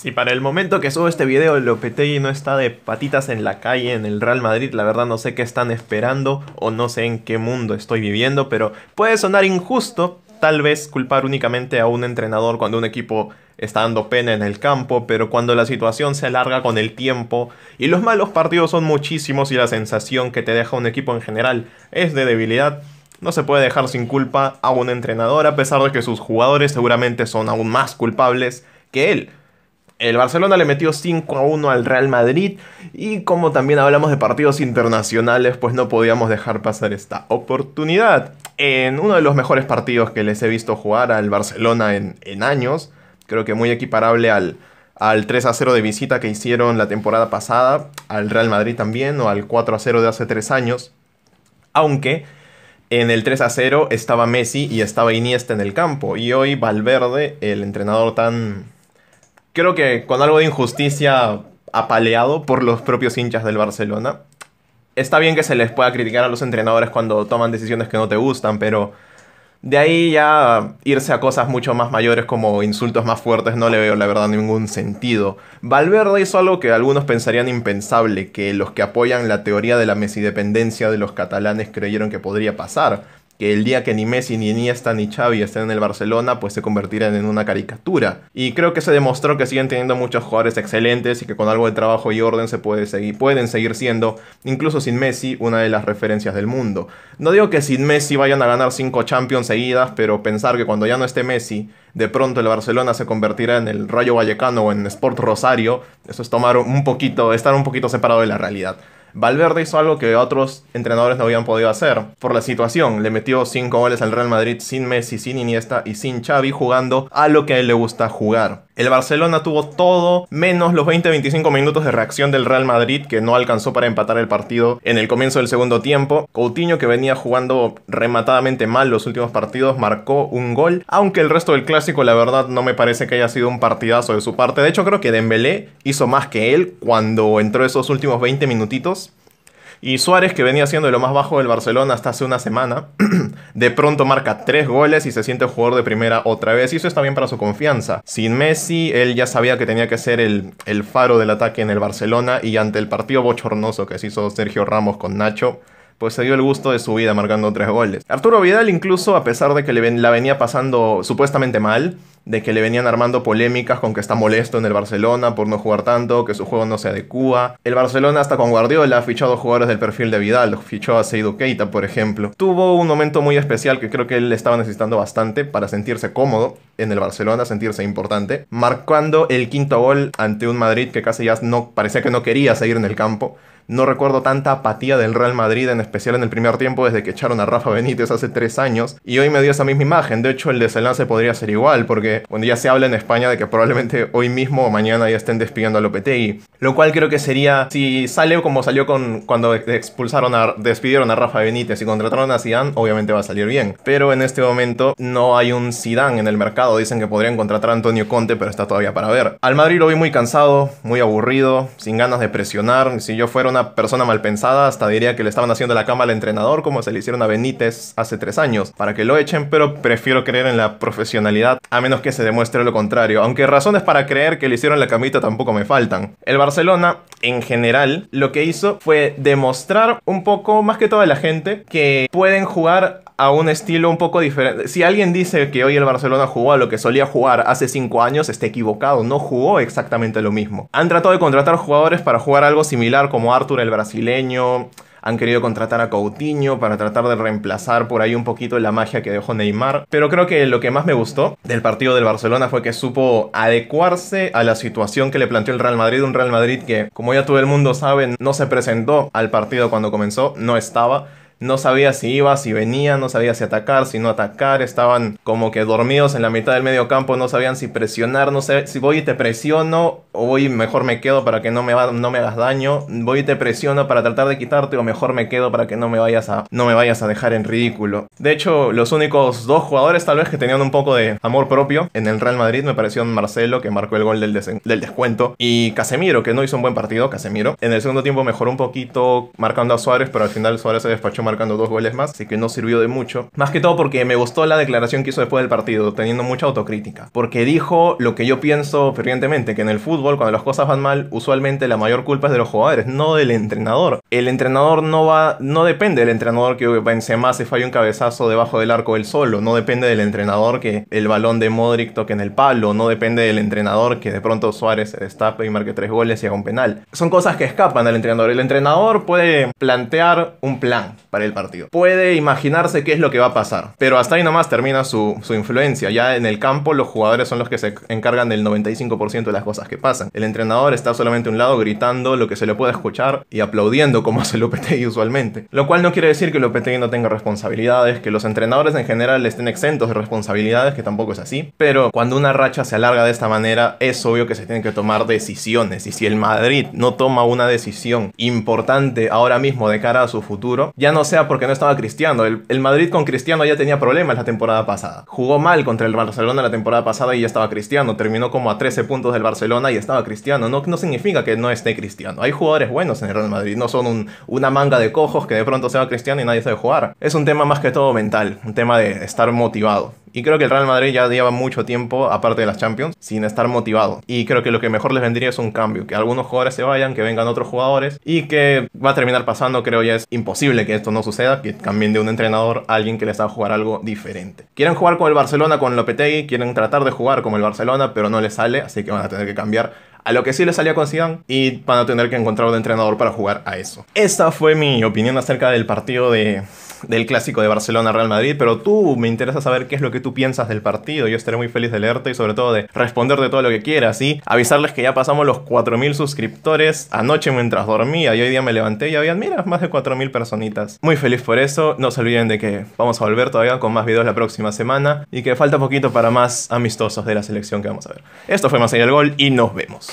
Si para el momento que subo este video Lopetegui no está de patitas en la calle en el Real Madrid, la verdad no sé qué están esperando o no sé en qué mundo estoy viviendo, pero puede sonar injusto tal vez culpar únicamente a un entrenador cuando un equipo está dando pena en el campo, pero cuando la situación se alarga con el tiempo y los malos partidos son muchísimos y la sensación que te deja un equipo en general es de debilidad, no se puede dejar sin culpa a un entrenador a pesar de que sus jugadores seguramente son aún más culpables que él. El Barcelona le metió 5 a 1 al Real Madrid y como también hablamos de partidos internacionales, pues no podíamos dejar pasar esta oportunidad. En uno de los mejores partidos que les he visto jugar al Barcelona en, años, creo que muy equiparable al, al 3 a 0 de visita que hicieron la temporada pasada, al Real Madrid también, o al 4 a 0 de hace 3 años. Aunque en el 3 a 0 estaba Messi y estaba Iniesta en el campo, y hoy Valverde, el entrenador tan creo que con algo de injusticia apaleado por los propios hinchas del Barcelona. Está bien que se les pueda criticar a los entrenadores cuando toman decisiones que no te gustan, pero de ahí ya irse a cosas mucho más mayores como insultos más fuertes no le veo la verdad ningún sentido. Valverde hizo algo que algunos pensarían impensable, que los que apoyan la teoría de la mesidependencia de los catalanes creyeron que podría pasar que el día que ni Messi, ni Iniesta, ni Xavi estén en el Barcelona, pues se convertirán en una caricatura. Y creo que se demostró que siguen teniendo muchos jugadores excelentes y que con algo de trabajo y orden se puede seguir, pueden seguir siendo, incluso sin Messi, una de las referencias del mundo. No digo que sin Messi vayan a ganar 5 Champions seguidas, pero pensar que cuando ya no esté Messi, de pronto el Barcelona se convertirá en el Rayo Vallecano o en Sport Rosario, eso es tomar un poquito, estar un poquito separado de la realidad. Valverde hizo algo que otros entrenadores no habían podido hacer por la situación. Le metió 5 goles al Real Madrid sin Messi, sin Iniesta y sin Xavi jugando a lo que a él le gusta jugar. El Barcelona tuvo todo menos los 20-25 minutos de reacción del Real Madrid que no alcanzó para empatar el partido en el comienzo del segundo tiempo. Coutinho que venía jugando rematadamente mal los últimos partidos marcó un gol, aunque el resto del clásico la verdad no me parece que haya sido un partidazo de su parte. De hecho creo que Dembélé hizo más que él cuando entró esos últimos 20 minutitos y Suárez, que venía siendo lo más bajo del Barcelona hasta hace una semana, de pronto marca tres goles y se siente jugador de primera otra vez. Y eso está bien para su confianza. Sin Messi, él ya sabía que tenía que ser el, el faro del ataque en el Barcelona y ante el partido bochornoso que se hizo Sergio Ramos con Nacho, pues se dio el gusto de su vida marcando tres goles. Arturo Vidal incluso, a pesar de que le ven, la venía pasando supuestamente mal, de que le venían armando polémicas con que está molesto en el Barcelona por no jugar tanto, que su juego no se adecua. El Barcelona hasta con Guardiola ha fichado jugadores del perfil de Vidal, fichó a Seydou Keita, por ejemplo. Tuvo un momento muy especial que creo que él estaba necesitando bastante para sentirse cómodo en el Barcelona, sentirse importante, marcando el quinto gol ante un Madrid que casi ya no parecía que no quería seguir en el campo. No recuerdo tanta apatía del Real Madrid, en especial en el primer tiempo, desde que echaron a Rafa Benítez hace tres años. Y hoy me dio esa misma imagen. De hecho, el desenlace podría ser igual, porque cuando ya se habla en España de que probablemente hoy mismo o mañana ya estén despidiendo a Lopetegui. Lo cual creo que sería, si sale como salió con cuando expulsaron a, despidieron a Rafa Benítez y contrataron a Zidane, obviamente va a salir bien. Pero en este momento no hay un Zidane en el mercado. Dicen que podrían contratar a Antonio Conte, pero está todavía para ver. Al Madrid lo vi muy cansado, muy aburrido, sin ganas de presionar. Si yo fuera una persona mal pensada hasta diría que le estaban haciendo la cama al entrenador como se le hicieron a Benítez hace tres años para que lo echen, pero prefiero creer en la profesionalidad a menos que se demuestre lo contrario, aunque razones para creer que le hicieron la camita tampoco me faltan. El Barcelona, en general, lo que hizo fue demostrar un poco, más que toda la gente, que pueden jugar a un estilo un poco diferente. Si alguien dice que hoy el Barcelona jugó a lo que solía jugar hace cinco años, está equivocado, no jugó exactamente lo mismo. Han tratado de contratar jugadores para jugar algo similar como Arto el brasileño, han querido contratar a Coutinho para tratar de reemplazar por ahí un poquito la magia que dejó Neymar. Pero creo que lo que más me gustó del partido del Barcelona fue que supo adecuarse a la situación que le planteó el Real Madrid. Un Real Madrid que, como ya todo el mundo sabe, no se presentó al partido cuando comenzó, no estaba no sabía si iba, si venía, no sabía si atacar, si no atacar, estaban como que dormidos en la mitad del medio campo, no sabían si presionar, no sé si voy y te presiono o voy y mejor me quedo para que no me, va, no me hagas daño, voy y te presiono para tratar de quitarte o mejor me quedo para que no me vayas a, no me vayas a dejar en ridículo. De hecho, los únicos dos jugadores tal vez que tenían un poco de amor propio en el Real Madrid me parecieron Marcelo, que marcó el gol del, del descuento, y Casemiro, que no hizo un buen partido, Casemiro. En el segundo tiempo mejoró un poquito marcando a Suárez, pero al final Suárez se despachó más marcando dos goles más, así que no sirvió de mucho. Más que todo porque me gustó la declaración que hizo después del partido, teniendo mucha autocrítica. Porque dijo lo que yo pienso fervientemente, que en el fútbol, cuando las cosas van mal, usualmente la mayor culpa es de los jugadores, no del entrenador. El entrenador no va, no depende del entrenador que más y falle un cabezazo debajo del arco del solo, no depende del entrenador que el balón de Modric toque en el palo, no depende del entrenador que de pronto Suárez se destape y marque tres goles y haga un penal. Son cosas que escapan al entrenador. El entrenador puede plantear un plan el partido. Puede imaginarse qué es lo que va a pasar, pero hasta ahí nomás termina su, influencia. Ya en el campo los jugadores son los que se encargan del 95% de las cosas que pasan. El entrenador está solamente a un lado gritando lo que se le pueda escuchar y aplaudiendo como hace Lopetegui usualmente. Lo cual no quiere decir que Lopetegui no tenga responsabilidades, que los entrenadores en general estén exentos de responsabilidades, que tampoco es así. Pero cuando una racha se alarga de esta manera, es obvio que se tienen que tomar decisiones. Y si el Madrid no toma una decisión importante ahora mismo de cara a su futuro, ya no sea porque no estaba Cristiano. El, Madrid con Cristiano ya tenía problemas la temporada pasada. Jugó mal contra el Barcelona la temporada pasada y ya estaba Cristiano. Terminó como a 13 puntos del Barcelona y estaba Cristiano. No, no significa que no esté Cristiano. Hay jugadores buenos en el Real Madrid. No son una manga de cojos que de pronto se va Cristiano y nadie sabe jugar. Es un tema más que todo mental. Un tema de estar motivado. Y creo que el Real Madrid ya lleva mucho tiempo, aparte de las Champions, sin estar motivado. Y creo que lo que mejor les vendría es un cambio, que algunos jugadores se vayan, que vengan otros jugadores y que va a terminar pasando, creo ya es imposible que esto no suceda, que cambien de un entrenador a alguien que les haga jugar algo diferente. Quieren jugar con el Barcelona, con Lopetegui, quieren tratar de jugar como el Barcelona, pero no les sale, así que van a tener que cambiar a lo que sí le salía con Zidane y van a tener que encontrar un entrenador para jugar a eso. Esta fue mi opinión acerca del partido de, del clásico de Barcelona-Real Madrid, pero tú me interesa saber qué es lo que tú piensas del partido. Yo estaré muy feliz de leerte y sobre todo de responderte todo lo que quieras y avisarles que ya pasamos los 4.000 suscriptores anoche mientras dormía y hoy día me levanté y habían, mira, más de 4.000 personitas. Muy feliz por eso, no se olviden de que vamos a volver todavía con más videos la próxima semana y que falta poquito para más amistosos de la selección que vamos a ver. Esto fue Más allá del gol y nos vemos.